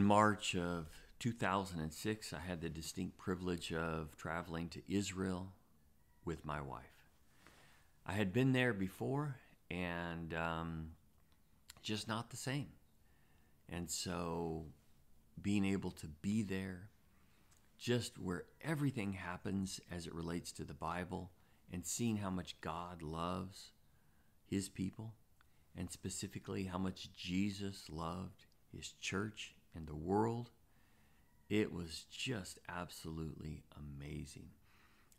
In March of 2006, I had the distinct privilege of traveling to Israel with my wife. I had been there before and um, just not the same. And so being able to be there, just where everything happens as it relates to the Bible, and seeing how much God loves his people, and specifically how much Jesus loved his church and the world. It was just absolutely amazing.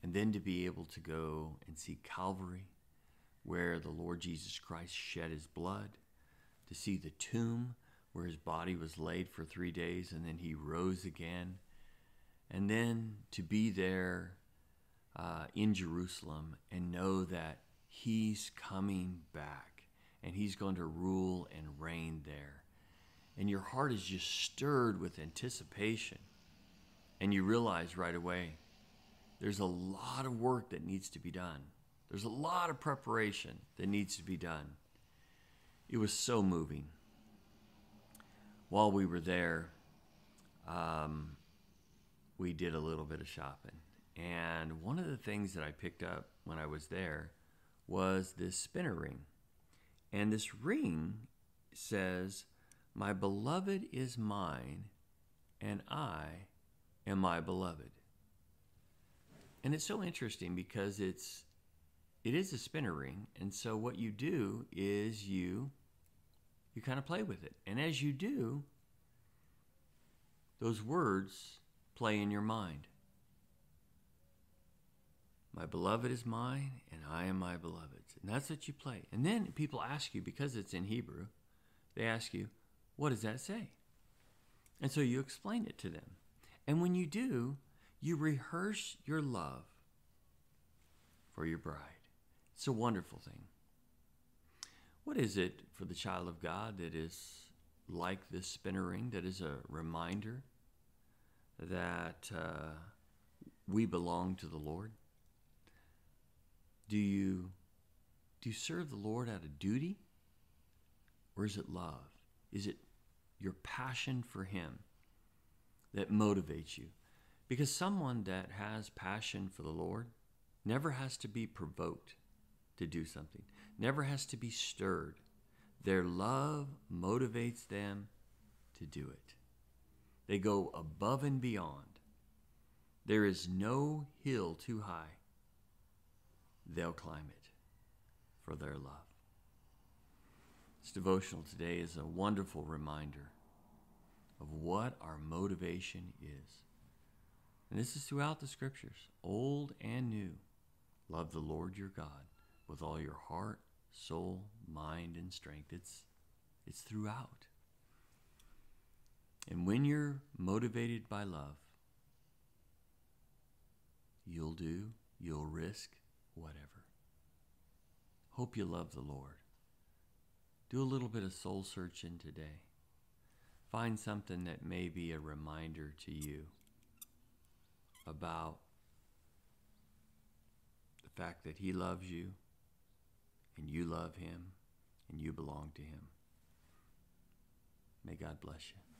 And then to be able to go and see Calvary, where the Lord Jesus Christ shed his blood, to see the tomb where his body was laid for three days and then he rose again, and then to be there uh, in Jerusalem and know that he's coming back and he's going to rule and reign there and your heart is just stirred with anticipation. And you realize right away there's a lot of work that needs to be done, there's a lot of preparation that needs to be done. It was so moving. While we were there, um, we did a little bit of shopping. And one of the things that I picked up when I was there was this spinner ring. And this ring says my beloved is mine, and I am my beloved. And it's so interesting because it's it is a spinner ring, and so what you do is you you kind of play with it. And as you do, those words play in your mind. My beloved is mine, and I am my beloved's. And that's what you play. And then people ask you, because it's in Hebrew, they ask you, what does that say? And so you explain it to them. And when you do, you rehearse your love for your bride. It's a wonderful thing. What is it for the child of God that is like this spinner ring, that is a reminder that uh, we belong to the Lord? Do you, do you serve the Lord out of duty? Or is it love? Is it your passion for Him that motivates you. Because someone that has passion for the Lord never has to be provoked to do something, never has to be stirred. Their love motivates them to do it. They go above and beyond. There is no hill too high. They'll climb it for their love. This devotional today is a wonderful reminder of what our motivation is. And this is throughout the scriptures, old and new. Love the Lord your God with all your heart, soul, mind, and strength. It's, it's throughout. And when you're motivated by love, you'll do, you'll risk, whatever. Hope you love the Lord do a little bit of soul searching today. Find something that may be a reminder to you about the fact that He loves you, and you love Him, and you belong to Him. May God bless you.